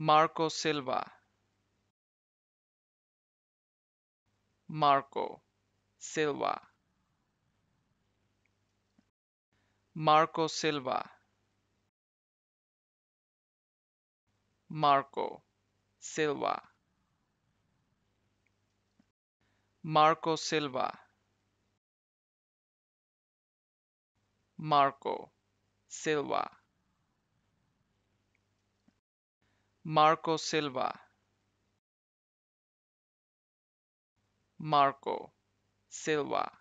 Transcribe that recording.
Marco Silva. Marco Silva. Marco Silva. Marco Silva. Marco Silva. Marco Silva. Marco Silva. Marco Silva.